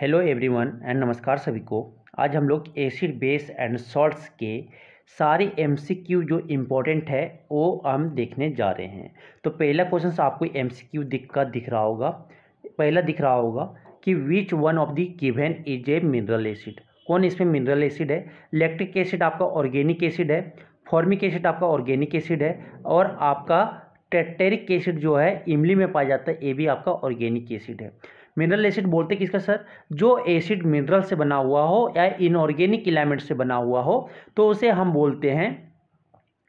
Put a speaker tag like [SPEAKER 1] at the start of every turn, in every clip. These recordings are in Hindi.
[SPEAKER 1] हेलो एवरीवन एंड नमस्कार सभी को आज हम लोग एसिड बेस एंड सॉल्ट्स के सारे एमसीक्यू जो इम्पोर्टेंट है वो हम देखने जा रहे हैं तो पहला क्वेश्चन आपको एमसीक्यू दिख का दिख रहा होगा पहला दिख रहा होगा कि which one of the given is a mineral acid कौन इसमें मिनरल एसिड है लैक्टिक एसिड आपका ऑर्गेनिक एसिड है फॉर्मिक एसिड आपका ऑर्गेनिक एसिड है और आपका टेटेरिक एसिड जो है इमली में पाया जाता है ये भी आपका ऑर्गेनिक एसिड है मिनरल एसिड बोलते किसका सर जो एसिड मिनरल से बना हुआ हो या इनऑर्गेनिक इलामेंट से बना हुआ हो तो उसे हम बोलते हैं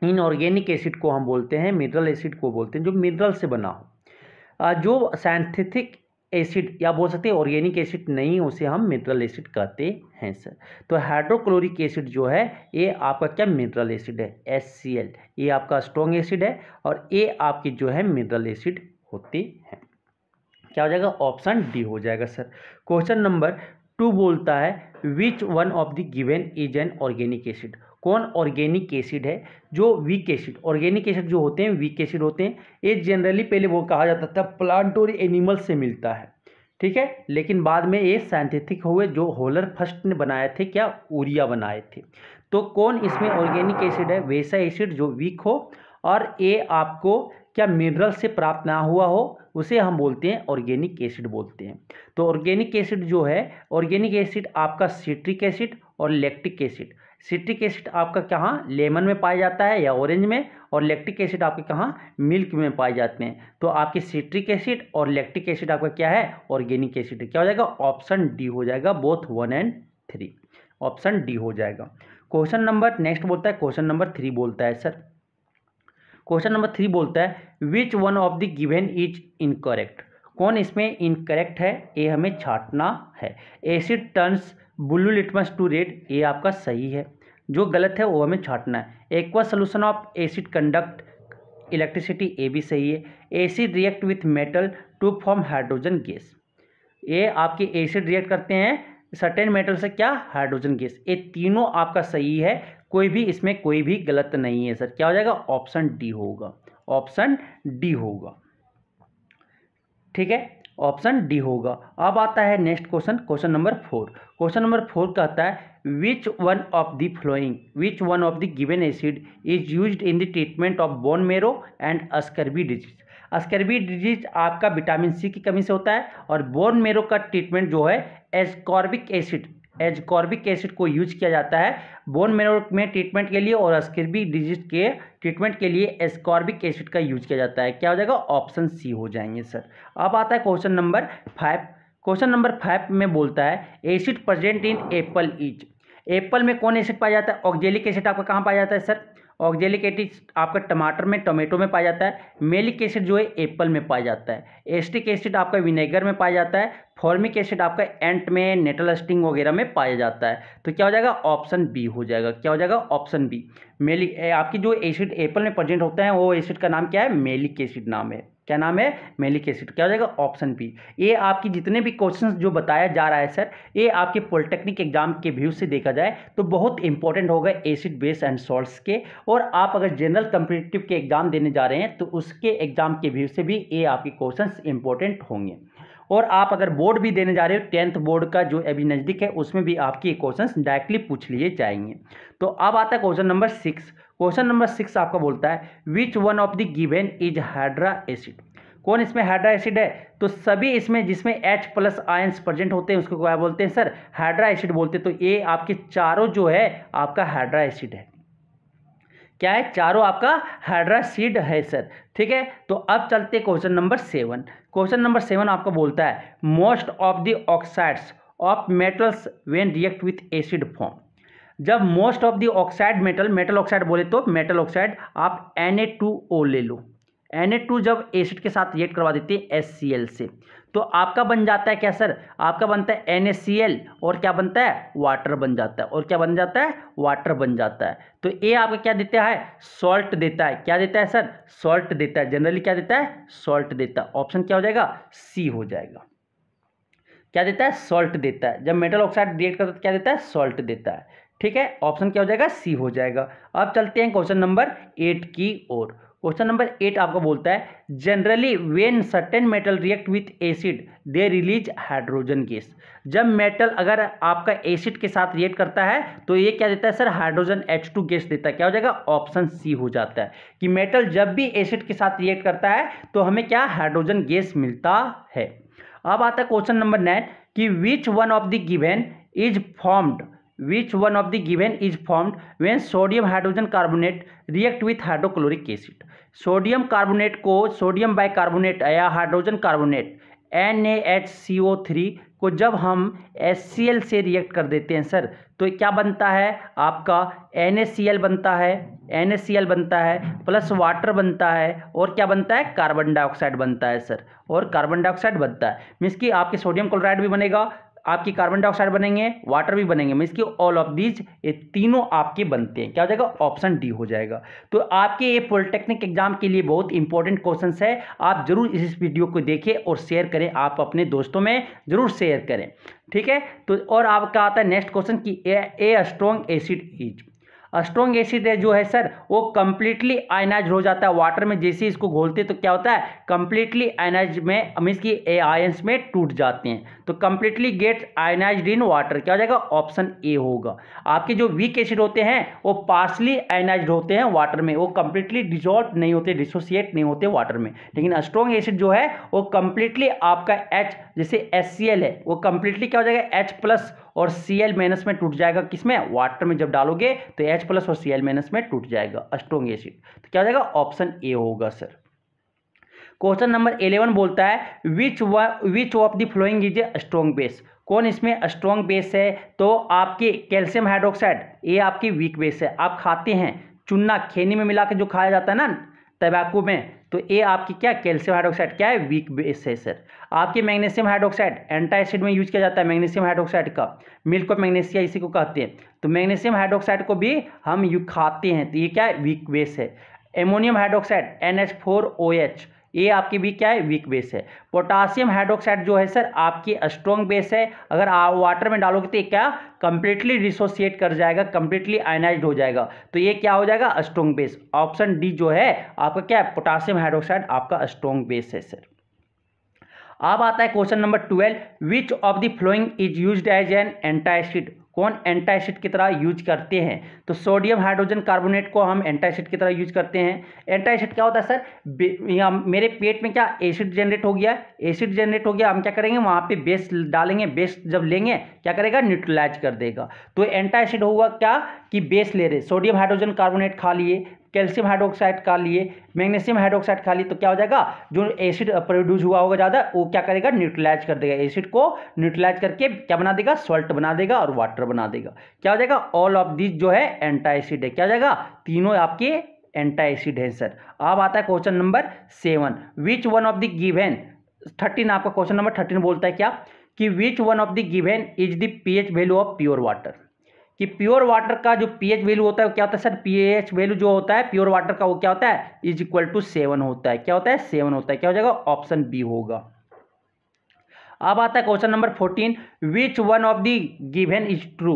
[SPEAKER 1] इनऑर्गेनिक एसिड को हम बोलते हैं मिनरल एसिड को बोलते हैं जो मिनरल से बना हो जो साइंथेथिक एसिड या बोल सकते हैं ऑर्गेनिक एसिड नहीं उसे हम मिनरल एसिड कहते हैं सर तो हाइड्रोक्लोरिक एसिड जो है ये आपका क्या मिनरल एसिड है एस सी एल ये आपका स्ट्रॉन्ग एसिड है और ये आपके जो है मिनरल एसिड होते हैं क्या हो जाएगा ऑप्शन डी हो जाएगा सर क्वेश्चन नंबर टू बोलता है which one of the given is an organic acid कौन ऑर्गेनिक एसिड है जो वीक एसिड ऑर्गेनिक एसिड जो होते हैं वीक एसिड होते हैं ये जनरली पहले वो कहा जाता था प्लांट और एनिमल से मिलता है ठीक है लेकिन बाद में ये साइंटिफिक हुए जो होलर फर्स्ट ने बनाए थे क्या ऊरिया बनाए थे तो कौन इसमें ऑर्गेनिक एसिड है वैसा एसिड जो वीक हो और ये आपको या मिनरल से प्राप्त ना हुआ हो उसे हम बोलते हैं ऑर्गेनिक एसिड बोलते हैं तो ऑर्गेनिक एसिड जो है ऑर्गेनिक एसिड आपका सिट्रिक एसिड और लैक्टिक एसिड सिट्रिक एसिड आपका कहाँ लेमन में पाया जाता है या ऑरेंज में और लैक्टिक एसिड आपके कहाँ मिल्क में पाए जाते हैं तो आपके सिट्रिक एसिड और लैक्टिक एसिड आपका क्या है ऑर्गेनिक एसिड क्या हो जाएगा ऑप्शन डी हो जाएगा both one and three option D हो जाएगा क्वेश्चन नंबर नेक्स्ट बोलता है क्वेश्चन नंबर थ्री बोलता है सर क्वेश्चन नंबर थ्री बोलता है which one of the given is incorrect कौन इसमें इनकरेक्ट है ए हमें छाटना है acid turns blue litmus to red ये आपका सही है जो गलत है वो हमें छाटना है aqua solution of acid conduct electricity ए भी सही है acid react with metal to form hydrogen gas ये आपके एसिड रिएक्ट करते हैं सर्टेन मेटल से क्या हाइड्रोजन गैस ये तीनों आपका सही है कोई भी इसमें कोई भी गलत नहीं है सर क्या हो जाएगा ऑप्शन डी होगा ऑप्शन डी होगा ठीक है ऑप्शन डी होगा अब आता है next question question number four question number four कहता है which one of the following which one of the given acid is use in the treatment of bone marrow and scurvy disease scurvy disease आपका विटामिन सी की कमी से होता है और बोन मेरो का ट्रीटमेंट जो है एस्कॉर्बिक एसिड एजकॉर्बिक एसिड को यूज किया जाता है बोन मेरो में ट्रीटमेंट के लिए और अस्किर्बिक डिजीज के ट्रीटमेंट के लिए एस्कॉर्बिक एसिड का यूज किया जाता है क्या हो जाएगा ऑप्शन सी हो जाएंगे सर अब आता है question number five question number five में बोलता है acid present in apple is apple में कौन एसिड पाया जाता है ऑक्जेलिक एसिड आपका कहाँ पाया जाता है सर ऑक्जेलिक एसिड आपका टमाटर में टोमेटो में पाया जाता है मेलिक एसिड जो है एप्पल में पाया जाता है एस्टिक एसिड आपका विनेगर में पाया जाता है फॉर्मिक एसिड आपका एंट में नेटल स्टिंग वगैरह में पाया जाता है तो क्या हो जाएगा ऑप्शन बी हो जाएगा क्या हो जाएगा ऑप्शन बी मेलिक आपकी जो एसिड एप्पल में प्रेजेंट होता है वो एसिड का नाम क्या है मेलिक एसिड नाम है क्या नाम है मेलिक एसिड क्या हो जाएगा ऑप्शन बी ये आपकी जितने भी क्वेश्चंस जो बताया जा रहा है सर ये आपके पॉलिटेक्निक एग्जाम के व्यू से देखा जाए तो बहुत इंपॉर्टेंट होगा एसिड बेस एंड सॉल्ट्स के और आप अगर जनरल कंपिटेटिव के एग्जाम देने जा रहे हैं तो उसके एग्जाम के व्यू से भी ये आपके क्वेश्चन इंपॉर्टेंट होंगे और आप अगर बोर्ड भी देने जा रहे हो टेंथ बोर्ड का जो अभी नज़दीक है उसमें भी आपके क्वेश्चन डायरेक्टली पूछ लिए जाएंगे तो अब आता है question number six question number six आपका बोलता है which one of the given is hydra acid कौन इसमें हाइड्रा एसिड है तो सभी इसमें जिसमें H प्लस आयंस प्रजेंट होते हैं उसको क्या बोलते हैं सर हाइड्रा एसिड बोलते हैं तो ये आपके चारों जो है आपका हाइड्रा एसिड है क्या है चारों आपका हाइड्रा सीड है सर ठीक है तो अब चलते question number seven question number seven आपका बोलता है most of the oxides of metals when react with acid form जब most of the oxide metal metal oxide बोले तो मेटल ऑक्साइड आप Na2O ले लो Na2 जब एसिड के साथ रिएक्ट करवा देते हैं एस से तो आपका बन जाता है क्या सर आपका बनता है एन और क्या बनता है वाटर बन जाता है और क्या बन जाता है वाटर बन जाता है तो ये आपका क्या देता है सॉल्ट देता है क्या देता है सर सॉल्ट देता है जनरली क्या देता है सॉल्ट देता है ऑप्शन क्या हो जाएगा सी हो जाएगा क्या देता है सॉल्ट देता है जब मेटल ऑक्साइड रिएक्ट करता है तो क्या देता है सॉल्ट देता है ठीक है ऑप्शन क्या हो जाएगा सी हो जाएगा अब चलते हैं क्वेश्चन नंबर एट की ओर क्वेश्चन नंबर एट आपका बोलता है generally when certain metal react with acid they release hydrogen gas जब मेटल अगर आपका एसिड के साथ रिएक्ट करता है तो ये क्या देता है sir hydrogen H two gas देता है क्या हो जाएगा ऑप्शन सी हो जाता है कि मेटल जब भी एसिड के साथ रिएक्ट करता है तो हमें क्या हाइड्रोजन गैस मिलता है अब आता है क्वेश्चन नंबर नाइन कि which one of the given is formed which one of the given is formed when sodium hydrogen carbonate react with hydrochloric acid sodium carbonate को सोडियम बाइकार्बोनेट या hydrogen carbonate N A H C O three को जब हम एस सी एल से रिएक्ट कर देते हैं सर तो क्या बनता है आपका एन ए सी एल बनता है एन ए सी एल बनता है प्लस वाटर बनता है और क्या बनता है कार्बन डाइऑक्साइड बनता है सर और कार्बन डाइऑक्साइड बनता है मीन्स कि आपके सोडियम क्लोराइड भी बनेगा आपकी कार्बन डाइऑक्साइड बनेंगे वाटर भी बनेंगे मीन्स की ऑल ऑफ दीज ये तीनों आपके बनते हैं क्या हो जाएगा ऑप्शन डी हो जाएगा तो आपके ये पॉलिटेक्निक एग्जाम के लिए बहुत इंपॉर्टेंट क्वेश्चन है आप जरूर इस वीडियो को देखें और शेयर करें आप अपने दोस्तों में जरूर शेयर करें ठीक है तो और आपका आता है नेक्स्ट क्वेश्चन कि a strong acid is strong acid है जो है सर वो कंप्लीटली आयनाइज हो जाता है वाटर में जैसे इसको घोलते तो क्या होता है कंप्लीटली आयनाइज में मीन्स की ए आयंस में टूट जाते हैं तो completely gets ionise in water क्या हो जाएगा ऑप्शन ए होगा आपके जो वीक एसिड होते हैं वो पार्सली आयनाइज होते हैं वाटर में वो कंप्लीटली डिजॉल्व नहीं होते डिसोसिएट नहीं होते वाटर में लेकिन स्ट्रॉन्ग एसिड जो है वो कंप्लीटली आपका एच जैसे एस है वो कंप्लीटली क्या हो जाएगा एच प्लस और सी एल माइनस में टूट जाएगा किसमें वाटर में जब डालोगे तो एच प्लस और सी एल माइनस में टूट जाएगा स्ट्रोंग एसिड तो क्या हो जाएगा ऑप्शन ए होगा सर क्वेश्चन नंबर इलेवन बोलता है which which of the following is a strong base कौन इसमें स्ट्रॉन्ग बेस है तो आपके कैल्शियम हाइड्रोक्साइड ये आपकी वीक बेस है आप खाते हैं चूना खेनी में मिला के जो खाया जाता है ना तबैकू में तो ए आपकी क्या कैल्शियम हाइड्रोक्साइड क्या है वीक बेस है सर आपके मैग्नीशियम हाइड्रोक्साइड एंटाइसिड में यूज किया जाता है मैग्नीशियम हाइड्रोक्साइड का मिल्क ऑफ मैग्नीशिया इसी को कहते हैं तो मैग्नीशियम हाइड्रोक्साइड को भी हम यू खाते हैं तो ये क्या है वीक बेस है ammonium hydroxide N H four O H ये आपकी भी क्या है वीक बेस है पोटासियम हाइड्रोक्साइड जो है सर आपकी स्ट्रॉन्ग बेस है अगर आप वाटर में डालोगे तो ये क्या कंप्लीटली डिसोसिएट कर जाएगा कंप्लीटली आयनाइज हो जाएगा तो ये क्या हो जाएगा स्ट्रॉन्ग बेस ऑप्शन डी जो है आपका क्या है पोटासियम हाइड्रोक्साइड आपका स्ट्रॉन्ग बेस है सर अब आता है question number twelve which of the following is use as an antacid कौन एंटासिड की तरह यूज करते हैं तो सोडियम हाइड्रोजन कार्बोनेट को हम एंटासिड की तरह यूज करते हैं एंटासिड क्या होता है सर या मेरे पेट में क्या एसिड जनरेट हो गया एसिड जनरेट हो गया हम क्या करेंगे वहाँ पे बेस डालेंगे बेस जब लेंगे क्या करेगा न्यूट्रलाइज कर देगा तो एंटासिड होगा क्या कि बेस ले रहे सोडियम हाइड्रोजन कार्बोनेट खा लिए कैल्शियम हाइड्रोक्साइड खा लिए मैग्नीशियम हाइड्रोक्साइड खा लिए तो क्या हो जाएगा जो एसिड प्रोड्यूस हुआ होगा ज़्यादा वो क्या करेगा न्यूट्रलाइज कर देगा एसिड को न्यूट्रलाइज करके क्या बना देगा सॉल्ट बना देगा और वाटर बना देगा क्या हो जाएगा ऑल ऑफ दिस जो है एंटा एसिड है क्या हो जाएगा तीनों आपके एंटा एसिड है सर अब आता है question number seven which one of the given thirteen आपका क्वेश्चन नंबर थर्टीन बोलता है क्या कि which one of the given is the pH value of pure water कि प्योर वाटर का जो पीएच वैल्यू होता है वो क्या होता है सर पीएच वैल्यू जो होता है प्योर वाटर का वो क्या होता है इज इक्वल टू सेवन होता है क्या होता है सेवन होता है क्या हो जाएगा ऑप्शन बी होगा अब आता है question number fourteen which one of the given is true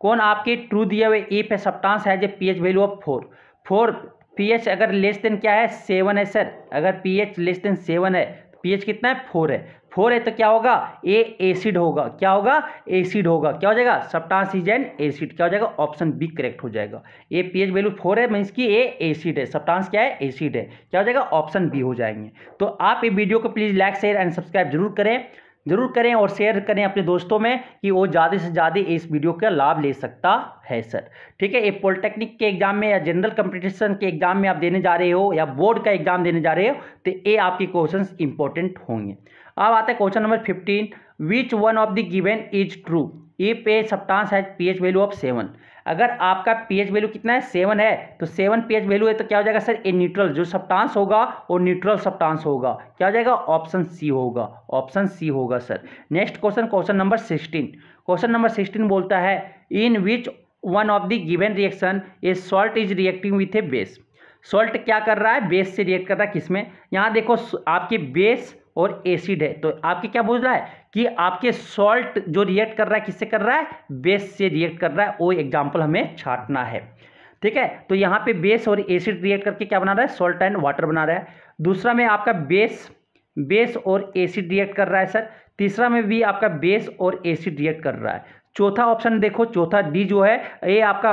[SPEAKER 1] कौन आपके ट्रू दिए हुए इफ सप्टांस है जो pH value of four four H अगर लेस देन क्या है सेवन है सर अगर पीएच लेस देन सेवन है पीएच कितना है फोर है फोर है तो क्या होगा ए एसिड होगा क्या होगा एसिड होगा क्या हो जाएगा सप्टांस इज एन एसिड क्या हो जाएगा ऑप्शन बी करेक्ट हो जाएगा A P H value four है मीन्स की ए एसिड है सप्टांस क्या है एसिड है क्या हो जाएगा ऑप्शन बी हो जाएंगे तो आप ये वीडियो को please like share and subscribe जरूर करें जरूर करें और शेयर करें अपने दोस्तों में कि वो ज़्यादा से ज़्यादा इस वीडियो का लाभ ले सकता है सर ठीक है ये पॉलिटेक्निक के एग्जाम में या जनरल कंपटीशन के एग्जाम में आप देने जा रहे हो या बोर्ड का एग्जाम देने जा रहे हो तो ये आपके क्वेश्चन इंपॉर्टेंट होंगे अब आता है question number fifteen which one of the given is true if a substance है P H value of seven अगर आपका पी एच वैल्यू कितना है सेवन है तो सेवन पी एच वैल्यू है तो क्या हो जाएगा सर ए न्यूट्रल जो सप्टांस होगा वो न्यूट्रल सप्टांस होगा क्या हो जाएगा ऑप्शन सी होगा ऑप्शन सी होगा sir next question question number sixteen question number sixteen बोलता है in which one of the given reaction a salt is reacting with a base salt क्या कर रहा है बेस से रिएक्ट कर रहा है किसमें यहाँ देखो आपके बेस और एसिड है तो आपके क्या बोझ रहा है कि आपके सॉल्ट जो रिएक्ट कर रहा है किससे कर रहा है बेस से रिएक्ट कर रहा है वो एग्जाम्पल हमें छाटना है ठीक है तो यहाँ पे बेस और एसिड रिएक्ट करके क्या बना रहा है सॉल्ट एंड वाटर बना रहा है दूसरा में आपका बेस बेस और एसिड रिएक्ट कर रहा है सर तीसरा में भी आपका बेस और एसिड रिएक्ट कर रहा है चौथा ऑप्शन देखो चौथा डी जो है ये आपका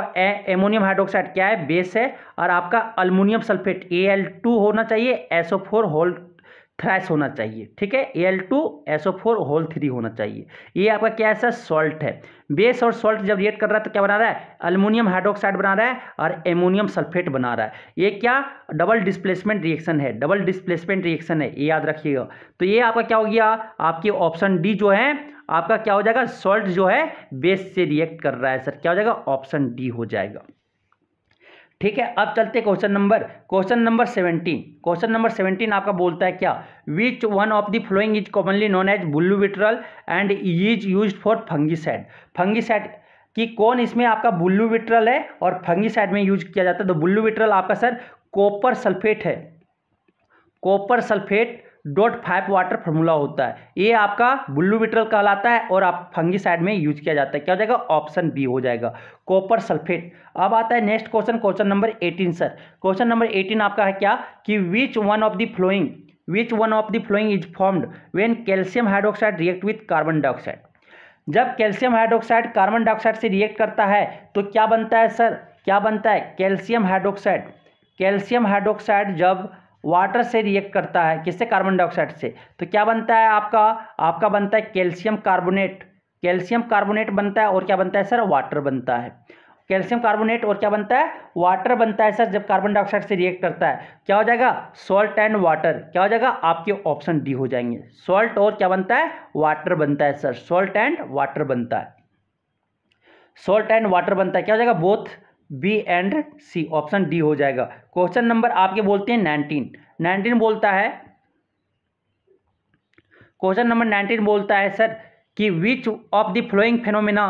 [SPEAKER 1] एमोनियम हाइड्रोक्साइड क्या है बेस है और आपका अल्मोनियम सल्फेट ए होना चाहिए एसओ फोर होल थ्रैश होना चाहिए ठीक है L two SO four whole three होना चाहिए ये आपका क्या है सर सॉल्ट है बेस और सॉल्ट जब रिएक्ट कर रहा है तो क्या बना रहा है अल्मोनियम हाइड्रोक्साइड बना रहा है और एमोनियम सल्फेट बना रहा है ये क्या डबल डिस्प्लेसमेंट रिएक्शन है डबल डिस्प्लेसमेंट रिएक्शन है ये याद रखिएगा तो ये आपका क्या हो गया आपकी ऑप्शन डी जो है आपका क्या हो जाएगा सॉल्ट जो है बेस से रिएक्ट कर रहा है सर क्या हो जाएगा ऑप्शन डी हो जाएगा ठीक है अब चलते question number question number seventeen question number seventeen आपका बोलता है क्या which one of the following is commonly known as blue vitriol and is use for fungicide fungicide कि कौन इसमें आपका ब्लू विट्रल है और फंगिसाइड में यूज किया जाता है तो ब्लू विट्रल आपका सर कॉपर सल्फेट है copper sulphate dot five water formula होता है ये आपका ब्लू मिटरल कहलाता है और आप फंगी साइड में यूज किया जाता है क्या हो जाएगा ऑप्शन बी हो जाएगा कॉपर सल्फेट अब आता है next question question number eighteen sir question number eighteen आपका है क्या कि which one of the following which one of the following is formed when calcium hydroxide react with carbon dioxide जब कैल्शियम हाइड्रोक्साइड कार्बन डाइऑक्साइड से रिएक्ट करता है तो क्या बनता है सर क्या बनता है कैल्शियम हाइड्रोक्साइड कैल्शियम हाइड्रोक्साइड जब वाटर से रिएक्ट करता है किससे कार्बन डाइऑक्साइड से तो क्या बनता है आपका आपका बनता है कैल्शियम कार्बोनेट कैल्शियम कार्बोनेट बनता है और क्या बनता है सर वाटर बनता है कैल्शियम कार्बोनेट और क्या बनता है वाटर बनता है सर जब कार्बन डाइऑक्साइड से रिएक्ट करता है क्या हो जाएगा सॉल्ट एंड वाटर क्या हो जाएगा आपके ऑप्शन डी हो जाएंगे सॉल्ट और क्या बनता है वाटर बनता है सर सॉल्ट एंड वाटर बनता है सॉल्ट एंड वाटर बनता है क्या हो जाएगा both B and C option D हो जाएगा क्वेश्चन नंबर आपके बोलते हैं नाइनटीन नाइनटीन बोलता है क्वेश्चन नंबर नाइनटीन बोलता है सर कि which of the following phenomena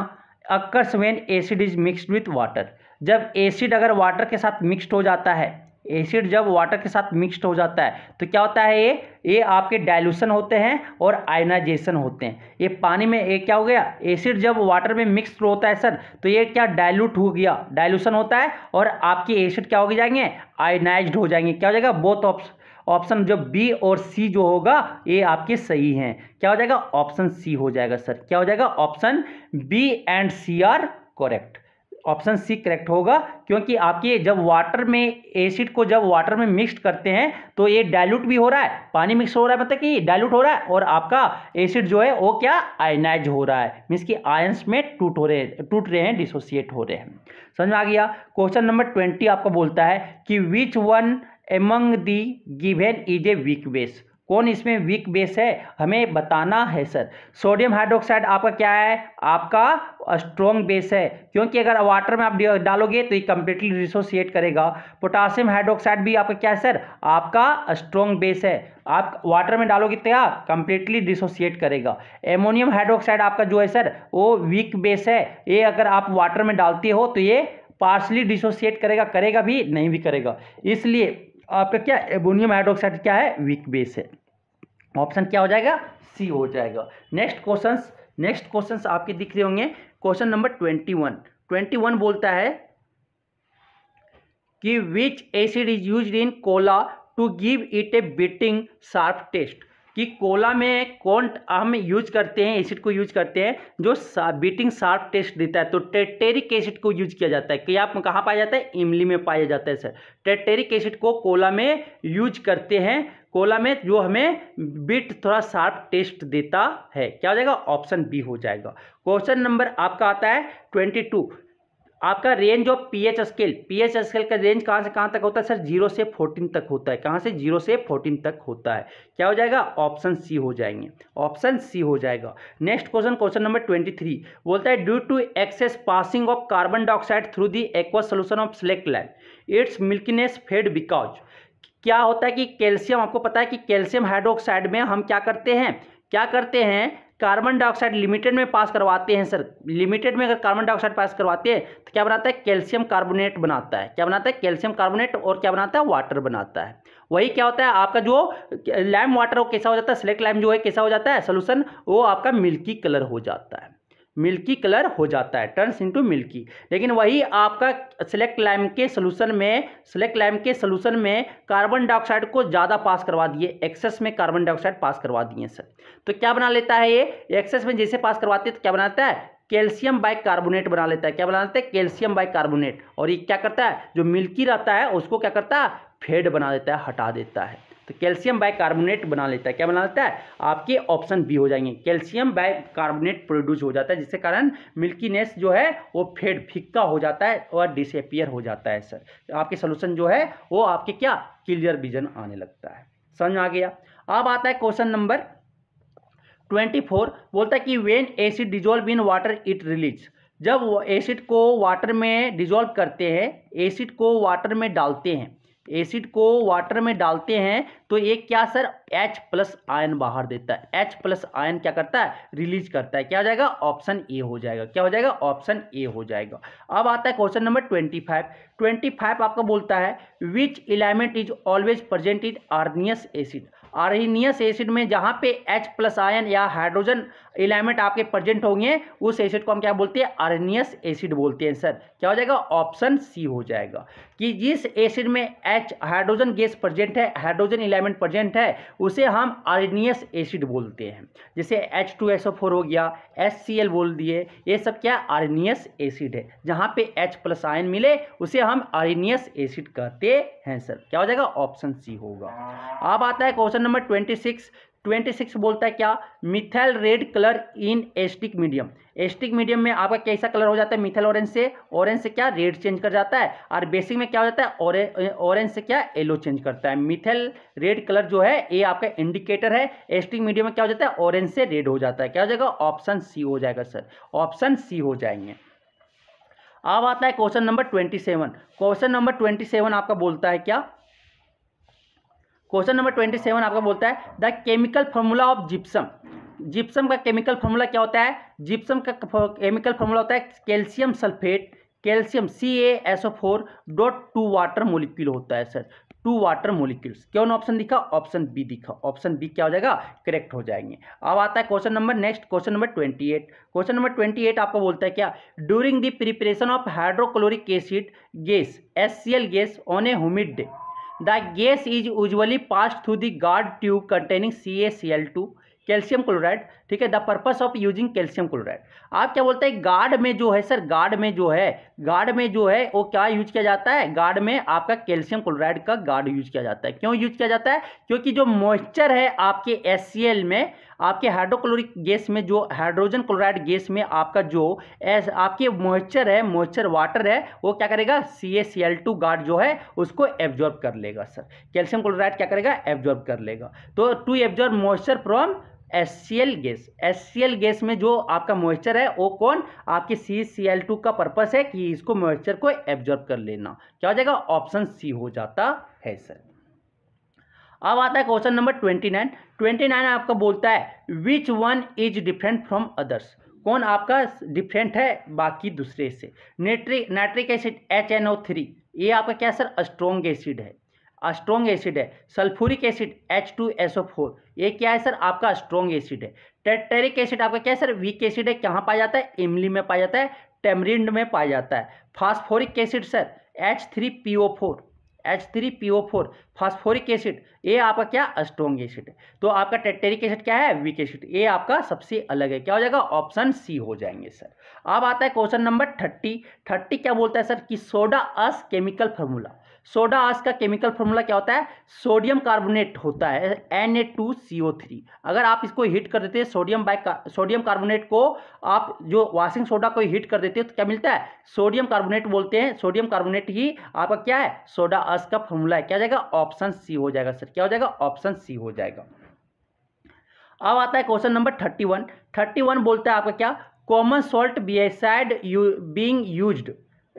[SPEAKER 1] occurs when acid is mixed with water जब एसिड अगर वाटर के साथ मिक्सड हो जाता है एसिड जब वाटर के साथ मिक्सड हो जाता है तो क्या होता है ये ये आपके डाइल्यूशन होते हैं और आयनाइजेशन होते हैं ये पानी में ये क्या हो गया एसिड जब वाटर में मिक्स होता है सर तो ये क्या डाइल्यूट हो गया डाइल्यूशन होता है और आपकी एसिड क्या हो जाएंगे आयनाइज हो जाएंगे क्या हो जाएगा बोथ ऑप्शन ऑप्शन जो बी और सी जो होगा ये आपके सही हैं क्या हो जाएगा ऑप्शन सी हो जाएगा सर क्या हो जाएगा option B and C are correct option C correct होगा क्योंकि आपके जब वाटर में एसिड को जब वाटर में मिक्स करते हैं तो ये डाइल्यूट भी हो रहा है पानी मिक्स हो रहा है मतलब कि डाइल्यूट हो रहा है और आपका एसिड जो है वो क्या आयनाइज हो रहा है मीन्स कि आयंस में टूट हो रहे हैं टूट रहे हैं डिसोसिएट हो रहे हैं समझ में आ गया क्वेश्चन नंबर ट्वेंटी आपका बोलता है कि which one among the given is a weak वेस्ट कौन इसमें वीक बेस है हमें बताना है सर सोडियम हाइड्रोक्साइड आपका क्या है आपका स्ट्रॉन्ग बेस है क्योंकि अगर वाटर में आप डालोगे तो ये कंप्लीटली रिसोसिएट करेगा पोटासियम हाइड्रोक्साइड भी आपका क्या है सर आपका स्ट्रॉन्ग बेस है आप वाटर में डालोगे तो क्या कंप्लीटली डिसोसिएट करेगा एमोनियम हाइड्रोक्साइड आपका जो है सर वो वीक बेस है ये अगर आप वाटर में डालते हो तो ये पार्सली डिसोसिएट करेगा करेगा भी नहीं भी करेगा इसलिए आपका क्या एमोनियम हाइड्रोक्साइड क्या है वीक बेस है ऑप्शन क्या हो जाएगा सी हो जाएगा नेक्स्ट क्वेश्चन नेक्स्ट क्वेश्चन आपके दिख रहे होंगे question number twenty one twenty one बोलता है कि which acid is use in cola to give it a biting sharp taste कि कोला में कौन हम यूज करते हैं एसिड को यूज करते हैं जो बीटिंग शार्प टेस्ट देता है तो टेटेरिक एसिड को यूज किया जाता है कि आप कहाँ पाया जाता है इमली में पाया जाता है सर टेटेरिक एसिड को कोला में यूज करते हैं कोला में जो हमें बीट थोड़ा शार्प टेस्ट देता है क्या हो जाएगा ऑप्शन बी हो जाएगा क्वेश्चन नंबर आपका आता है ट्वेंटी टू आपका range of P H scale P H scale का रेंज कहाँ से कहाँ तक होता है सर जीरो से फोर्टीन तक होता है कहाँ से जीरो से फोर्टीन तक होता है क्या हो जाएगा ऑप्शन सी हो जाएंगे ऑप्शन सी हो जाएगा next question question number twenty three बोलता है due to excess passing of carbon dioxide through the aqua solution of slaked lime its milkiness fade because क्या होता है कि कैल्शियम आपको पता है कि कैल्शियम हाइड्रोक्साइड में हम क्या करते हैं क्या करते हैं कार्बन डाइऑक्साइड लिमिटेड में पास करवाते हैं सर लिमिटेड में अगर कार्बन डाइऑक्साइड पास करवाते हैं तो क्या बनाता है कैल्शियम कार्बोनेट बनाता है क्या बनाता है कैल्शियम कार्बोनेट और क्या बनाता है वाटर बनाता है वही क्या होता है आपका जो लाइम वाटर वो कैसा हो जाता है स्लेक्ट लाइम जो है कैसा हो जाता है सोल्यूशन वो आपका मिल्की कलर हो जाता है मिल्की कलर हो जाता है टर्न्स इनटू मिल्की लेकिन वही आपका सिलेक्ट लाइम के सोल्यूशन में सिलेक्ट लाइम के सोलूशन में कार्बन डाइऑक्साइड को ज़्यादा पास करवा दिए एक्सेस में कार्बन डाइऑक्साइड पास करवा दिए सर तो क्या बना लेता है ये एक्सेस में जैसे पास करवाते हैं तो क्या बनाता है कैल्शियम बाई कार्बोनेट बना लेता है क्या बना लेता है कैल्शियम बाई कार्बोनेट और ये क्या करता है जो मिल्की रहता है उसको क्या करता है फेड बना देता है हटा देता है तो कैल्शियम बाइकार्बोनेट बना लेता है क्या बना लेता है आपके ऑप्शन बी हो जाएंगे कैल्शियम बाइकार्बोनेट प्रोड्यूस हो जाता है जिसके कारण मिल्कीनेस जो है वो फेड फिक्का हो जाता है और डिसअपियर हो जाता है सर तो आपके सोल्यूशन जो है वो आपके क्या क्लियर विजन आने लगता है समझ आ गया अब आता है क्वेश्चन नंबर ट्वेंटी फोर बोलता है कि when acid dissolve in water it release जब एसिड को वाटर में डिजोल्व करते हैं एसिड को वाटर में डालते हैं एसिड को वाटर में डालते हैं तो ये क्या सर एच प्लस आयन बाहर देता है एच प्लस आयन क्या करता है रिलीज करता है क्या हो जाएगा ऑप्शन ए हो जाएगा क्या हो जाएगा ऑप्शन ए हो जाएगा अब आता है question number twenty five twenty five आपका बोलता है which element is always present Arrhenius acid Arrhenius acid में जहाँ पे एच प्लस आयन या हाइड्रोजन इलेमेंट आपके प्रेजेंट होंगे उस एसिड को हम क्या बोलते हैं आरहीनियस एसिड बोलते हैं सर क्या हो जाएगा ऑप्शन सी हो जाएगा कि जिस एसिड में एच हाइड्रोजन गैस प्रेजेंट है हाइड्रोजन इलेमेंट प्रेजेंट है उसे हम आरहीनियस एसिड बोलते हैं जैसे फोर हो गया एल बोल दिए ये सब क्या आरहीनियस एसिड है जहाँ पे एच प्लस आयन मिले उसे हम आरहीनियस एसिड कहते हैं सर क्या हो जाएगा ऑप्शन सी होगा अब आता है question number twenty six twenty six बोलता है क्या methyl red colour in acidic medium acidic medium में आपका कैसा कलर हो जाता है मिथेल ऑरेंज से ऑरेंज से क्या रेड चेंज कर जाता है और बेसिक में क्या हो जाता है ऑरेंज से क्या येलो चेंज करता है मिथेल रेड कलर जो है ये आपका इंडिकेटर है एस्टिक मीडियम में क्या हो जाता है ऑरेंज से रेड हो जाता है क्या हो जाएगा ऑप्शन सी हो जाएगा सर ऑप्शन सी हो जाएंगे अब आता है question number twenty seven question number twenty seven आपका बोलता है क्या क्वेश्चन नंबर ट्वेंटी सेवन आपका बोलता है the chemical formula of gypsum gypsum का केमिकल फॉर्मूला क्या होता है जिप्सम का केमिकल फॉर्मूला होता है calcium sulphate calcium C A S O four dot two water molecule होता है सर टू वाटर मोलिक्यूल्स क्यों ऑप्शन दिखा ऑप्शन बी दिखा ऑप्शन बी क्या हो जाएगा करेक्ट हो जाएंगे अब आता है question number next question number twenty eight question number twenty eight आपको बोलता है क्या during the preparation of hydrochloric acid gas S C L gas on a humid day the gas is usually pass through the guard tube containing C A C L two calcium chloride ठीक है the purpose of using calcium chloride आप क्या बोलते हैं गार्ड में जो है सर गार्ड में जो है गार्ड में जो है वो क्या यूज किया जाता है गार्ड में आपका कैल्शियम क्लोराइड का गार्ड यूज किया जाता है क्यों यूज किया जाता है क्योंकि जो मॉइस्चर है आपके एस में आपके हाइड्रोक्लोरिक गैस में जो हाइड्रोजन क्लोराइड गैस में आपका जो एस आपके मॉइस्चर है मॉइस्चर वाटर है वो क्या करेगा C A C L two guard जो है उसको एब्जॉर्ब कर लेगा सर कैल्शियम क्लोराइड क्या करेगा एब्जॉर्ब कर लेगा तो to absorb moisture from SCL gas SCL gas में जो आपका मॉइस्चर है वो कौन आपके सी सी एल टू का पर्पस है कि इसको मॉइस्चर को एब्जॉर्ब कर लेना क्या हो जाएगा ऑप्शन सी हो जाता है सर अब आता है question number twenty nine twenty nine आपका बोलता है which one is different from others कौन आपका डिफरेंट है बाकी दूसरे से nitric nitric acid H N O three ये आपका क्या सर स्ट्रॉन्ग एसिड है स्ट्रॉन्ग एसिड है sulphuric acid H two S O four ये क्या है सर आपका स्ट्रॉन्ग एसिड है टेटेरिक एसिड आपका क्या है सर वीक एसिड है कहाँ पाया जाता है इमली में पाया जाता है टेमरिंड में पाया जाता है phosphoric acid sir H three P O four H three P O four phosphoric acid ये आपका क्या स्ट्रॉन्ग एसिड है तो आपका टेटेरिक एसिड क्या है वीक एसिड ये आपका सबसे अलग है क्या हो जाएगा ऑप्शन सी हो जाएंगे सर अब आता है क्वेश्चन नंबर थर्टी थर्टी क्या बोलता है सर कि soda ash chemical formula soda ash का केमिकल फॉर्मूला क्या होता है सोडियम कार्बोनेट होता है N A two C O three अगर आप इसको हीट कर देते हैं सोडियम बाय सोडियम कार्बोनेट को आप जो वाशिंग सोडा को हीट कर देते हैं तो क्या मिलता है सोडियम कार्बोनेट बोलते हैं सोडियम कार्बोनेट ही आपका क्या है सोडा आस का फॉर्मूला है क्या जाएगा ऑप्शन सी हो जाएगा सर क्या हो जाएगा ऑप्शन सी हो जाएगा अब आता है question number thirty one thirty one बोलता है आपका क्या common salt you being used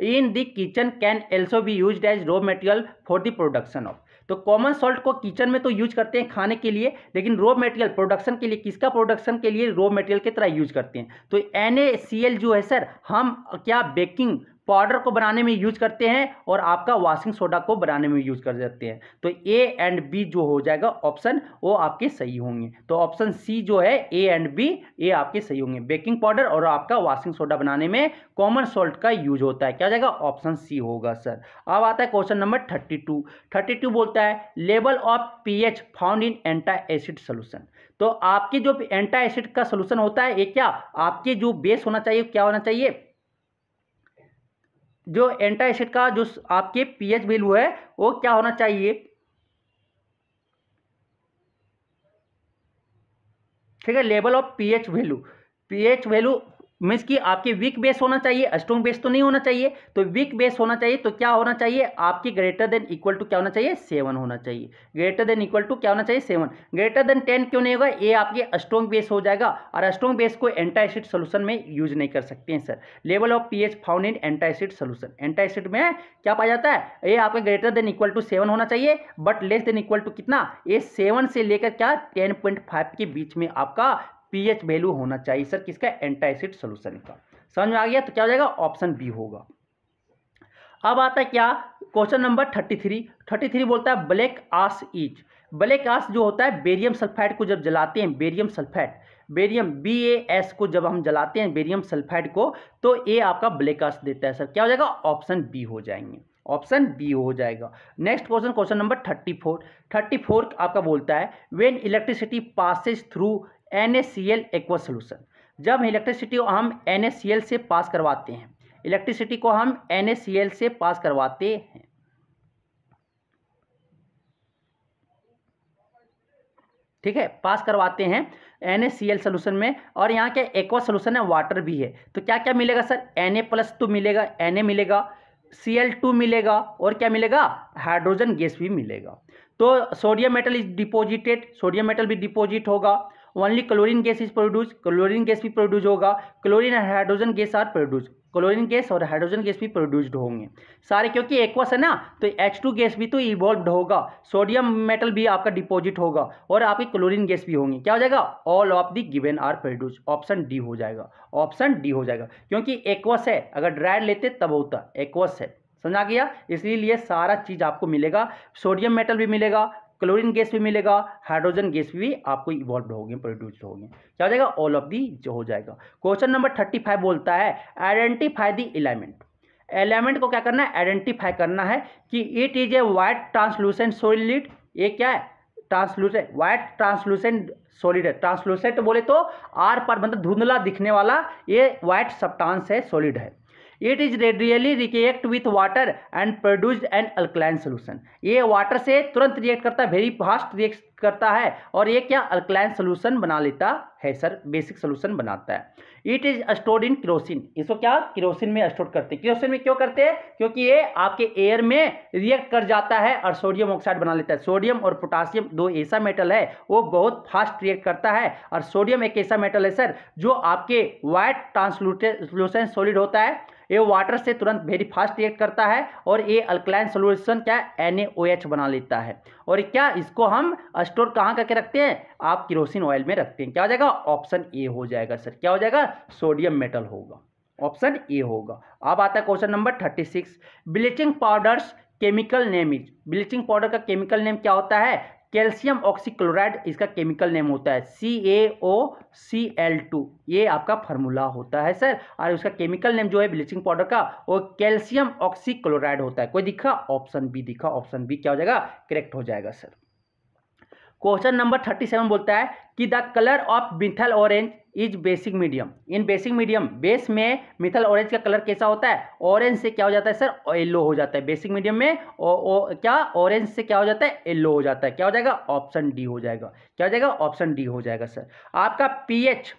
[SPEAKER 1] in the kitchen can also be use as raw material for the production of तो कॉमन सॉल्ट को किचन में तो यूज करते हैं खाने के लिए लेकिन रॉ मटेरियल प्रोडक्शन के लिए किसका प्रोडक्शन के लिए रॉ मेटेरियल की तरह यूज करते हैं तो एन जो है सर हम क्या बेकिंग पाउडर को बनाने में यूज करते हैं और आपका वॉशिंग सोडा को बनाने में यूज कर सकते हैं तो ए एंड बी जो हो जाएगा ऑप्शन वो आपके सही होंगे तो ऑप्शन सी जो है ए एंड बी ये आपके सही होंगे बेकिंग पाउडर और आपका वॉशिंग सोडा बनाने में कॉमन सॉल्ट का यूज होता है क्या जाएगा ऑप्शन सी होगा सर अब आता है question number thirty two thirty two बोलता है level of P H found in antacid solution तो आपके जो एंटा एसिड का सोल्यूशन होता है ये क्या आपके जो बेस होना चाहिए क्या होना चाहिए जो एंटा एसिड का जो आपके पीएच वैल्यू है वो क्या होना चाहिए ठीक है level of pH value pH value means कि आपके वीक बेस होना चाहिए स्ट्रॉन्ग बेस तो नहीं होना चाहिए तो वीक बेस होना चाहिए तो क्या होना चाहिए आपके ग्रेटर देन इक्वल टू क्या होना चाहिए सेवन होना चाहिए ग्रेटर देन इक्वल टू क्या होना चाहिए सेवन ग्रेटर देन टेन क्यों नहीं होगा ये आपके स्ट्रॉन्ग बेस हो जाएगा और स्ट्रॉन्ग बेस को एंटाइसिड सोल्यूशन में यूज नहीं कर सकते हैं sir level of P H found in antacid solution antacid में क्या पाया जाता है ये आपका greater than equal to seven होना चाहिए but less than equal to कितना ये सेवन से लेकर क्या टेन पॉइंट फाइव के बीच में आपका पीएच वैल्यू होना चाहिए सर किसका एंटाइसिड सोल्यूशन का समझ में आ गया तो क्या हो जाएगा ऑप्शन बी होगा अब आता है क्या question number thirty three thirty three बोलता है black ash is black ash जो होता है बेरियम सल्फाइड को जब जलाते हैं barium sulphide barium B A S को जब हम जलाते हैं बेरियम सल्फाइड को तो ए आपका ब्लैक आस देता है सर क्या हो जाएगा ऑप्शन बी हो जाएंगे ऑप्शन बी हो जाएगा next question question number thirty four thirty four आपका बोलता है when electricity passes through N A C L aqua solution जब इलेक्ट्रिसिटी को हम एन ए सी एल से पास करवाते हैं इलेक्ट्रिसिटी को हम एन ए सी एल से पास करवाते हैं ठीक है पास करवाते हैं N A C L solution में और यहाँ क्या एक्वा सोल्यूशन है वाटर भी है तो क्या क्या मिलेगा सर एन ए प्लस तो मिलेगा एन ए मिलेगा सी एल टू मिलेगा और क्या मिलेगा हाइड्रोजन गैस भी मिलेगा तो sodium metal is deposited sodium metal भी डिपोजिट होगा only chlorine gas is produce chlorine gas भी प्रोड्यूस होगा chlorine and hydrogen gas are produce chlorine gas और हाइड्रोजन गैस भी प्रोड्यूस्ड होंगे सारे क्योंकि एक्वस है ना तो एच टू गैस भी तो इवॉल्व होगा सोडियम मेटल भी आपका डिपॉजिट होगा और आपके क्लोरीन गैस भी होंगे क्या हो जाएगा all of the given are produce option D हो जाएगा ऑप्शन डी हो जाएगा क्योंकि एक्वस है अगर ड्राइड लेते तब होता एक्वस है समझा गया इसलिए सारा चीज़ आपको मिलेगा सोडियम मेटल भी मिलेगा क्लोरीन गैस भी मिलेगा हाइड्रोजन गैस भी आपको इवॉल्व होंगे प्रोड्यूस होंगे क्या हो जाएगा ऑल ऑफ दी जो हो जाएगा क्वेश्चन नंबर थर्टी फाइव बोलता है आइडेंटिफाई दी एलिमेंट एलिमेंट को क्या करना है आइडेंटिफाई करना है कि it is a white translucent solid ये क्या है ट्रांसलूसेंट वाइट ट्रांसलूसेंट सॉलिड है ट्रांसलूसेंट बोले तो आर पर मतलब धुंधला दिखने वाला ये वाइट सप्टांस है सॉलिड है it is readily react with water and produced an alkaline solution ये वाटर से तुरंत रिएक्ट करता है वेरी फास्ट रिएक्ट करता है और ये क्या अल्कलाइन सोल्यूशन बना लेता है सर बेसिक सोल्यूशन बनाता है it is stored in kerosene इसको क्या क्रोसिन में स्टोर करते हैं क्रोसिन में क्यों करते हैं क्योंकि ये आपके एयर में रिएक्ट कर जाता है और सोडियम ऑक्साइड बना लेता है सोडियम और पोटासियम दो ऐसा मेटल है वो बहुत फास्ट रिएक्ट करता है और सोडियम एक ऐसा मेटल है सर जो आपके वाइट ट्रांसलूटेड सॉलिड होता है ये वाटर से तुरंत वेरी फास्ट रिएक्ट करता है और ये अल्कलाइन सोल्यूशन क्या एन बना लेता है और क्या इसको हम स्टोर कहाँ करके रखते हैं आप किरोसिन ऑयल में रखते हैं क्या हो जाएगा ऑप्शन ए हो जाएगा सर क्या हो जाएगा सोडियम मेटल होगा ऑप्शन ए होगा अब आता है question number thirty six bleaching powder's chemical name is bleaching powder का केमिकल नेम क्या होता है कैल्शियम ऑक्सीक्लोराइड इसका केमिकल नेम होता है सी ए ओ सी एल टू ये आपका फार्मूला होता है सर और उसका केमिकल नेम जो है ब्लीचिंग पाउडर का वो कैल्शियम ऑक्सीक्लोराइड होता है कोई दिखा ऑप्शन बी दिखा ऑप्शन बी क्या हो जाएगा करेक्ट हो जाएगा sir question number thirty seven बोलता है कि the colour of methyl orange is basic medium in basic medium base में मिथल ऑरेंज का कलर कैसा होता है ऑरेंज से क्या हो जाता है सर येलो हो जाता है बेसिक मीडियम में ओ, ओ, क्या ऑरेंज से क्या हो जाता है येलो हो जाता है क्या हो जाएगा ऑप्शन डी हो जाएगा क्या हो जाएगा ऑप्शन डी हो जाएगा सर आपका P H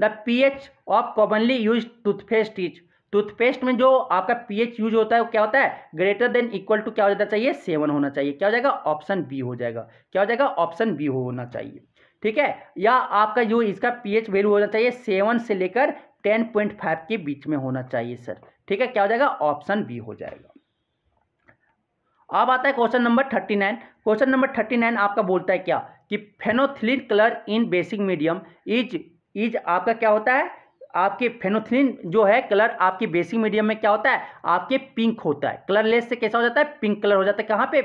[SPEAKER 1] the H of commonly use toothpaste is toothpaste में जो आपका पी एच यूज होता है वो क्या होता है ग्रेटर देन इक्वल टू क्या हो जाना चाहिए सेवन होना चाहिए क्या हो जाएगा ऑप्शन बी हो जाएगा क्या हो जाएगा ऑप्शन बी होना चाहिए ठीक है या आपका जो इसका पीएच वैल्यू होना चाहिए सेवन से लेकर टेन पॉइंट फाइव के बीच में होना चाहिए सर ठीक है क्या हो जाएगा ऑप्शन बी हो जाएगा अब आता है question number thirty nine question number thirty nine आपका बोलता है क्या कि phenolphthalein colour in basic medium is is आपका क्या होता है आपके फेनोथिन जो है कलर आपके बेसिक मीडियम में क्या होता है आपके पिंक होता है कलरलेस से कैसा हो जाता है पिंक कलर हो जाता है कहाँ पे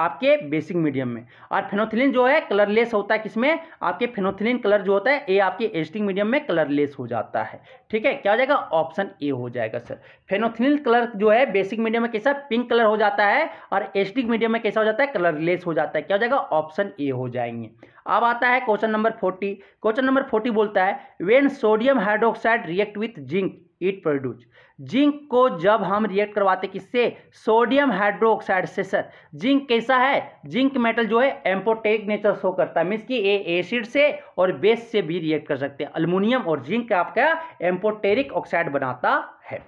[SPEAKER 1] आपके बेसिक मीडियम में और फेनोथिलिन जो है कलरलेस होता है किसमें आपके फेनोथिलिन कलर जो होता है ये आपके एस्टिंग मीडियम में कलरलेस हो जाता है ठीक है क्या हो जाएगा ऑप्शन ए हो जाएगा सर फेनोथिलिन कलर जो है बेसिक मीडियम में कैसा पिंक कलर हो जाता है और एस्टिंग मीडियम में कैसा हो जाता है कलरलेस हो जाता है क्या हो जाएगा ऑप्शन ए हो जाएंगे अब आता है question number forty question number forty बोलता है when sodium hydroxide react with zinc it produce zinc को जब हम रिएक्ट करवाते किससे सोडियम हाइड्रोक्साइड से सर जिंक कैसा है जिंक मेटल जो है एम्पोटेक नेचर शो करता है मीन्स कि ए एसिड से और बेस से भी रिएक्ट कर सकते हैं अल्मोनियम और जिंक आपका एम्पोटेरिक ऑक्साइड बनाता है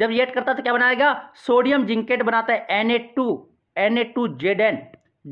[SPEAKER 1] जब रिएक्ट करता है तो क्या बनाएगा सोडियम जिंकेट बनाता है N A two N A two Z N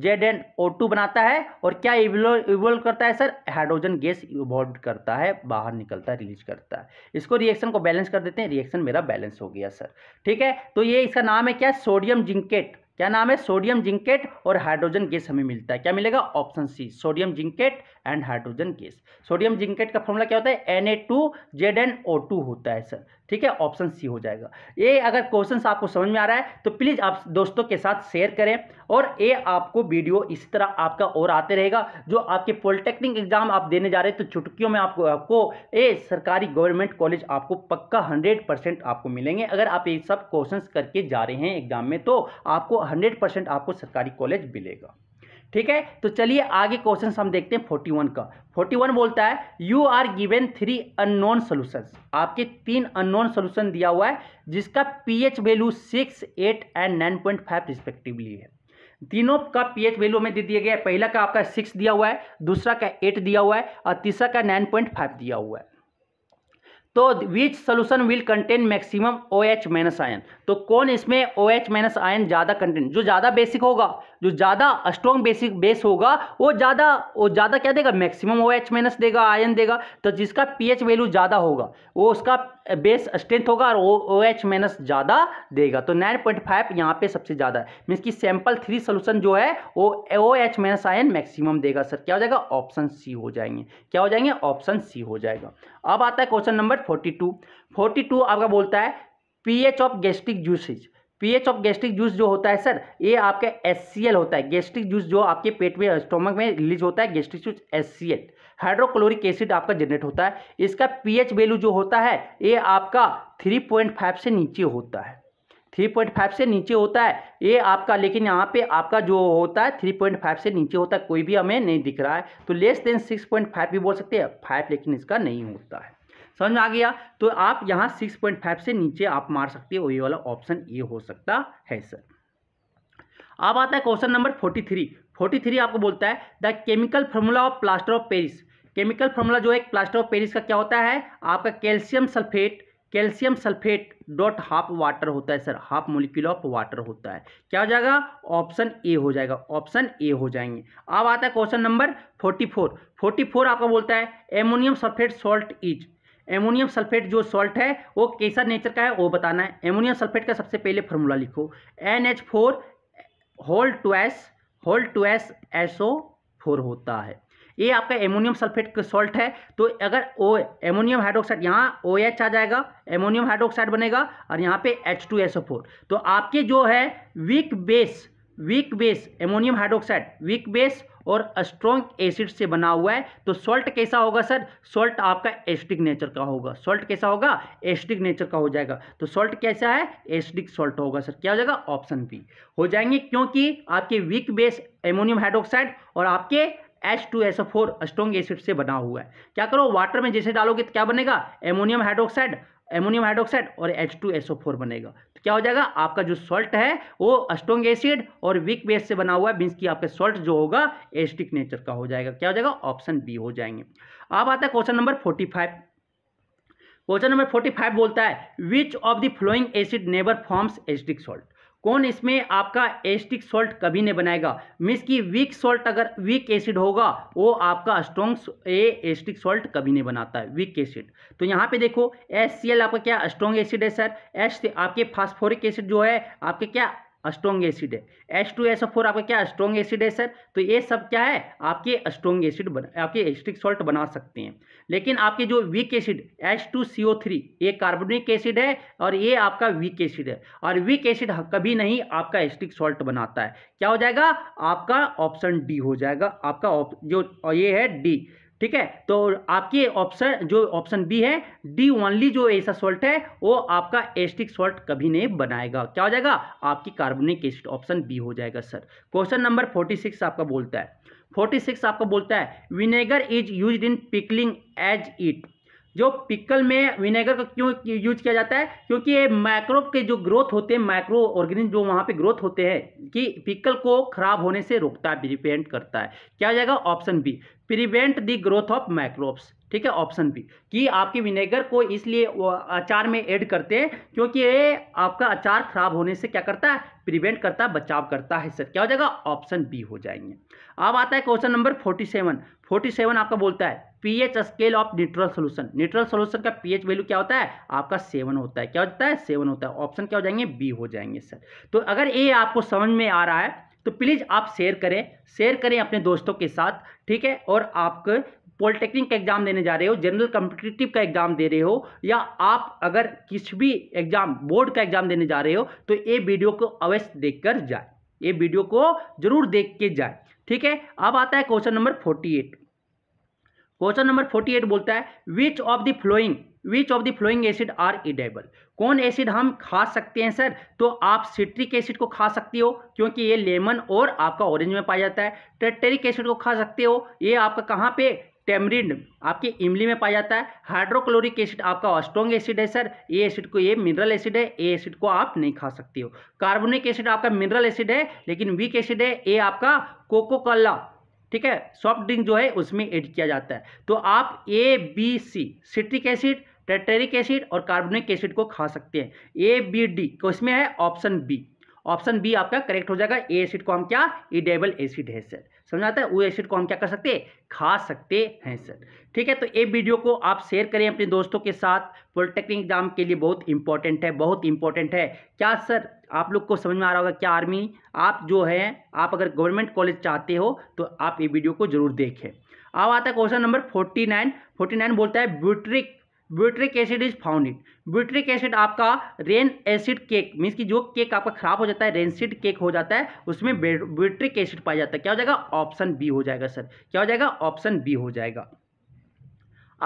[SPEAKER 1] Z N O two बनाता है और क्या इवोल्व करता है सर हाइड्रोजन गैस इवॉल्व करता है बाहर निकलता है रिलीज करता है इसको रिएक्शन को बैलेंस कर देते हैं रिएक्शन मेरा बैलेंस हो गया सर ठीक है तो ये इसका नाम है क्या सोडियम जिंकेट क्या नाम है सोडियम जिंकेट और हाइड्रोजन गैस हमें मिलता है क्या मिलेगा option C sodium zincate and hydrogen gas sodium zincate का फॉर्मूला क्या होता है N A two Z O two होता है सर ठीक है ऑप्शन सी हो जाएगा ये अगर क्वेश्चन आपको समझ में आ रहा है तो प्लीज़ आप दोस्तों के साथ शेयर करें और ये आपको वीडियो इसी तरह आपका और आते रहेगा जो आपके पॉलिटेक्निक एग्जाम आप देने जा रहे हैं तो चुटकियों में आपको आपको ये सरकारी गवर्नमेंट कॉलेज आपको पक्का हंड्रेड परसेंट आपको मिलेंगे अगर आप ये सब क्वेश्चन करके जा रहे हैं एग्जाम में तो आपको हंड्रेड परसेंट आपको सरकारी कॉलेज मिलेगा ठीक है तो चलिए आगे क्वेश्चन हम देखते हैं फोर्टी वन का फोर्टी वन बोलता है you are given three unknown solution आपके तीन अननोन सोल्यूशन दिया हुआ है जिसका pH value six eight and nine point five respectively है तीनों का पीएच वैल्यू में दे दिया गया है पहला का आपका सिक्स दिया हुआ है दूसरा का एट दिया हुआ है और तीसरा का नाइन पॉइंट फाइव दिया हुआ है तो which solution will contain maximum O H minus ion तो कौन इसमें ओ एच माइनस आयन ज़्यादा कंटेन जो ज़्यादा बेसिक होगा जो ज़्यादा स्ट्रॉन्ग बेसिक बेस होगा वो ज़्यादा वो ज़्यादा क्या देगा मैक्सिमम ओ एच माइनस देगा आयन देगा तो जिसका पी एच वैल्यू ज़्यादा होगा वो उसका बेस स्ट्रेंथ होगा और ओ एच माइनस ज़्यादा देगा तो नाइन पॉइंट फाइव यहाँ पर सबसे ज़्यादा है मीन्स की सैम्पल थ्री सोल्यूशन जो है वो O H minus ion maximum देगा सर क्या हो जाएगा ऑप्शन सी हो जाएंगे क्या हो जाएंगे ऑप्शन सी हो जाएगा अब आता है question number forty two forty two आपका बोलता है pH of gastric juices pH of gastric juice जो होता है सर ये आपका एस होता है गैस्ट्रिक जूस जो आपके पेट में स्टोमक में रिलीज होता है gastric juice as hydrochloric acid आपका जनरेट होता है इसका पीएच वैल्यू जो होता है ये आपका 3.5 से नीचे होता है 3.5 से नीचे होता है ये आपका लेकिन यहाँ पे आपका जो होता है 3.5 से नीचे होता है कोई भी हमें नहीं दिख रहा है तो लेस देन 6.5 भी बोल सकते हैं फाइव लेकिन इसका नहीं होता है समझ में आ गया तो आप यहाँ सिक्स पॉइंट फाइव से नीचे आप मार सकते हो ये वाला ऑप्शन ए हो सकता है सर अब आता है question number three forty three आपको बोलता है the chemical formula of plaster of Paris chemical formula जो है प्लास्टर ऑफ पेरिस का क्या होता है आपका calcium sulphate calcium sulphate dot half water होता है sir half molecule of water होता है क्या हो जाएगा ऑप्शन ए हो जाएगा ऑप्शन ए हो जाएंगे अब आता है question number forty four forty four आपका बोलता है ammonium sulphate salt is ammonium sulphate जो सॉल्ट है वो कैसा नेचर का है वो बताना है एमोनियम सल्फेट का सबसे पहले फार्मूला लिखो N H four whole two S whole two S S O four होता है ये आपका एमोनियम सल्फेट का सॉल्ट है तो अगर ओ एमोनियम हाइड्रोक्साइड यहाँ ओ एच आ जाएगा एमोनियम हाइड्रोक्साइड बनेगा और यहाँ पे H two S O four तो आपके जो है weak base weak base ammonium hydroxide weak base और स्ट्रॉन्ग एसिड से बना हुआ है तो सॉल्ट कैसा होगा सर सॉल्ट आपका एस्टिक नेचर का होगा सॉल्ट कैसा होगा एस्टिक नेचर का हो जाएगा तो सॉल्ट कैसा है एस्टिक सॉल्ट होगा सर क्या हो जाएगा ऑप्शन बी हो जाएंगे क्योंकि आपके वीक बेस एमोनियम हाइड्रोक्साइड और आपके H two S four strong acid से बना हुआ है क्या करो वाटर में जैसे डालोगे तो क्या बनेगा एमोनियम हाइड्रोक्साइड एमोनियम हाइड्रोक्साइड और H2SO4 बनेगा तो क्या हो जाएगा आपका जो सॉल्ट है वो अस्टोंग एसिड और वीक बेस से बना हुआ है मीन्स कि आपका सॉल्ट जो होगा एस्टिक नेचर का हो जाएगा क्या हो जाएगा ऑप्शन बी हो जाएंगे अब आता है question number forty five question number forty five बोलता है which of the following acid neither forms acidic salt कौन इसमें आपका एस्टिक सॉल्ट कभी नहीं बनाएगा मीन्स की वीक सॉल्ट अगर वीक एसिड होगा वो आपका स्ट्रॉन्ग ए एस्टिक सॉल्ट कभी नहीं बनाता है वीक एसिड तो यहाँ पे देखो एस आपका क्या स्ट्रॉन्ग एसिड है सर एस आपके फास्फोरिक एसिड जो है आपके क्या स्ट्रॉन्ग एसिड है एस टू एस फोर आपका क्या स्ट्रॉन्ग एसिड है सर तो ये सब क्या है आपके स्ट्रॉन्ग एसिड बना आपके एस्ट्रिक सॉल्ट बना सकते हैं लेकिन आपके जो weak acid S two C O three ये कार्बोनिक एसिड है और ये आपका वीक एसिड है और वीक एसिड कभी नहीं आपका एस्ट्रिक सॉल्ट बनाता है क्या हो जाएगा आपका ऑप्शन डी हो जाएगा आपका जो ये है डी ठीक है तो आपके ऑप्शन जो ऑप्शन बी है डी ओनली जो ऐसा सॉल्ट है वो आपका एस्टिक सॉल्ट कभी नहीं बनाएगा क्या हो जाएगा आपकी कार्बनिक एसिड ऑप्शन बी हो जाएगा sir question number forty six आपका बोलता है फोर्टी सिक्स आपका बोलता है vinegar is use in pickling as it जो पिकल में विनेगर का क्यों यूज किया जाता है क्योंकि ये माइक्रो के जो ग्रोथ होते हैं माइक्रो ऑर्गेनिज्म जो वहाँ पे ग्रोथ होते हैं कि पिकल को खराब होने से रोकता है प्रिवेंट करता है क्या हो जाएगा option B prevent the growth of microbes ठीक है ऑप्शन बी कि आपके विनेगर को इसलिए अचार में ऐड करते हैं क्योंकि ये आपका अचार खराब होने से क्या करता है प्रिवेंट करता है बचाव करता है सर क्या हो जाएगा ऑप्शन बी हो जाएंगे अब आता है question number forty seven forty seven आपका बोलता है pH scale of neutral solution neutral solution का पीएच वैल्यू क्या होता है आपका सेवन होता है क्या होता है सेवन होता है ऑप्शन क्या हो जाएंगे बी हो जाएंगे सर तो अगर ये आपको समझ में आ रहा है तो प्लीज़ आप शेयर करें शेयर करें अपने दोस्तों के साथ ठीक है और आपके पॉलिटेक्निक का एग्जाम देने जा रहे हो जनरल कम्पिटिटिव का एग्जाम दे रहे हो या आप अगर किसी भी एग्जाम बोर्ड का एग्जाम देने जा रहे हो तो ये वीडियो को अवश्य देखकर जाए ये वीडियो को जरूर देख के जाए ठीक है अब आता है question number forty eight question number forty eight बोलता है which of the following which of the following acid are edible कौन एसिड हम खा सकते हैं सर तो आप सिट्रिक एसिड को खा सकते हो क्योंकि ये लेमन और आपका ऑरेंज में पाया जाता है टेटेरिक एसिड को खा सकते हो ये आपका कहाँ पे टेमरिंड आपके इमली में पाया जाता है हाइड्रोक्लोरिक एसिड आपका स्ट्रॉन्ग एसिड है सर ए एसिड को ये मिनरल एसिड है ए एसिड को आप नहीं खा सकते हो कार्बोनिक एसिड आपका मिनरल एसिड है लेकिन वीक एसिड है ए आपका कोकोकला ठीक है सॉफ्ट ड्रिंक जो है उसमें ऐड किया जाता है तो आप A B C citric acid tartaric acid और कार्बोनिक एसिड को खा सकते हैं ए बी डी इसमें है ऑप्शन बी ऑप्शन बी आपका करेक्ट हो जाएगा ए एसिड को हम क्या इडेबल e एसिड है सर समझ आता है वो एसिड को हम क्या कर सकते खा सकते हैं सर ठीक है तो ये वीडियो को आप शेयर करें अपने दोस्तों के साथ पॉलिटेक्निक एग्जाम के लिए बहुत इंपॉर्टेंट है बहुत इंपॉर्टेंट है क्या सर आप लोग को समझ में आ रहा होगा क्या आर्मी आप जो है आप अगर गवर्नमेंट कॉलेज चाहते हो तो आप ये वीडियो को जरूर देखें अब आता है question number forty nine forty nine बोलता है butyric butyric acid is found it butyric acid आपका रेन एसिड केक मीन्स कि जो केक आपका खराब हो जाता है रेनसिड केक हो जाता है उसमें ब्यूट्रिक एसिड पाया जाता है क्या हो जाएगा ऑप्शन बी हो जाएगा सर क्या हो जाएगा ऑप्शन बी हो जाएगा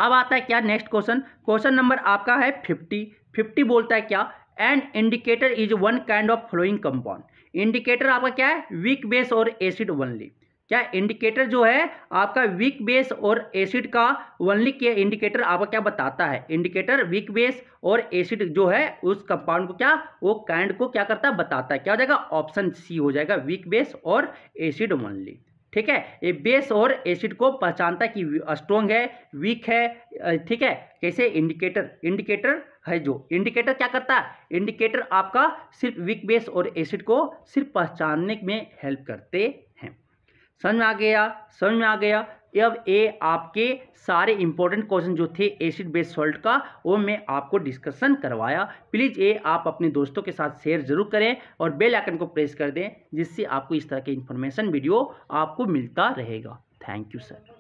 [SPEAKER 1] अब आता है क्या नेक्स्ट क्वेश्चन क्वेश्चन नंबर आपका है फिफ्टी फिफ्टी बोलता है क्या and indicator is one kind of following compound indicator आपका क्या है वीक बेस और एसिड वनली क्या इंडिकेटर जो है आपका वीक बेस और एसिड का वनली क्या इंडिकेटर आपका क्या बताता है इंडिकेटर वीक बेस और एसिड जो है उस कंपाउंड को क्या वो कैंड को क्या करता है बताता है क्या हो जाएगा ऑप्शन सी हो जाएगा वीक बेस और एसिड वनली ठीक है ये बेस और एसिड को पहचानता है कि स्ट्रोंग है वीक है ठीक है कैसे इंडिकेटर इंडिकेटर है जो इंडिकेटर क्या करता है इंडिकेटर आपका सिर्फ वीक बेस और एसिड को सिर्फ पहचानने में हेल्प करते समझ में आ गया समझ में आ गया अब ये आपके सारे इंपॉर्टेंट क्वेश्चन जो थे एसिड बेस सॉल्ट का वो मैं आपको डिस्कशन करवाया प्लीज़ ये आप अपने दोस्तों के साथ शेयर जरूर करें और बेल आइकन को प्रेस कर दें जिससे आपको इस तरह के इन्फॉर्मेशन वीडियो आपको मिलता रहेगा थैंक यू सर